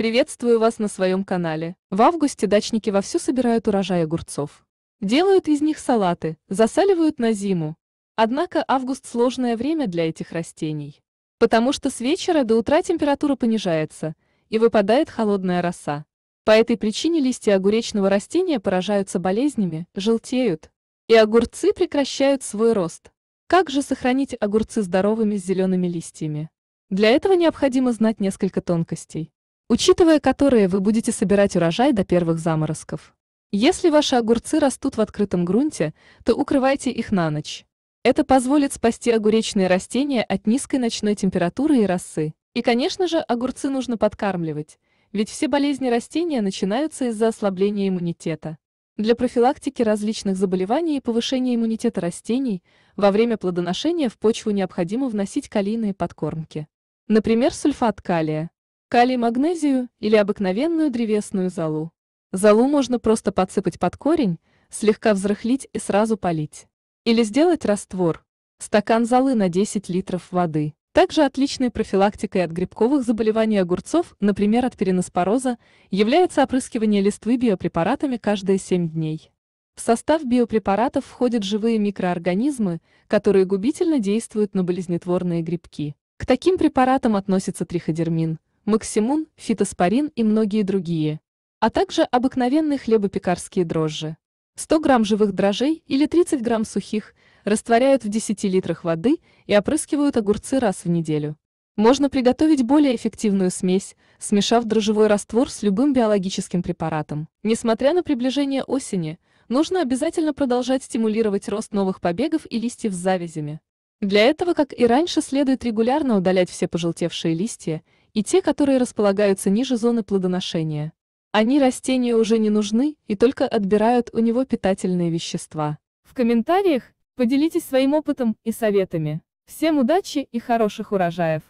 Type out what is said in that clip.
Приветствую вас на своем канале. В августе дачники вовсю собирают урожай огурцов. Делают из них салаты, засаливают на зиму. Однако август – сложное время для этих растений. Потому что с вечера до утра температура понижается, и выпадает холодная роса. По этой причине листья огуречного растения поражаются болезнями, желтеют. И огурцы прекращают свой рост. Как же сохранить огурцы здоровыми с зелеными листьями? Для этого необходимо знать несколько тонкостей учитывая которые вы будете собирать урожай до первых заморозков. Если ваши огурцы растут в открытом грунте, то укрывайте их на ночь. Это позволит спасти огуречные растения от низкой ночной температуры и росы. И, конечно же, огурцы нужно подкармливать, ведь все болезни растения начинаются из-за ослабления иммунитета. Для профилактики различных заболеваний и повышения иммунитета растений во время плодоношения в почву необходимо вносить калийные подкормки. Например, сульфат калия калий-магнезию или обыкновенную древесную золу. Золу можно просто подсыпать под корень, слегка взрыхлить и сразу полить. Или сделать раствор. Стакан золы на 10 литров воды. Также отличной профилактикой от грибковых заболеваний огурцов, например, от переноспороза, является опрыскивание листвы биопрепаратами каждые 7 дней. В состав биопрепаратов входят живые микроорганизмы, которые губительно действуют на болезнетворные грибки. К таким препаратам относится триходермин – максимум, фитоспорин и многие другие. А также обыкновенные хлебопекарские дрожжи. 100 грамм живых дрожжей или 30 грамм сухих растворяют в 10 литрах воды и опрыскивают огурцы раз в неделю. Можно приготовить более эффективную смесь, смешав дрожжевой раствор с любым биологическим препаратом. Несмотря на приближение осени, нужно обязательно продолжать стимулировать рост новых побегов и листьев с завязями. Для этого, как и раньше, следует регулярно удалять все пожелтевшие листья и те, которые располагаются ниже зоны плодоношения. Они растению уже не нужны и только отбирают у него питательные вещества. В комментариях поделитесь своим опытом и советами. Всем удачи и хороших урожаев!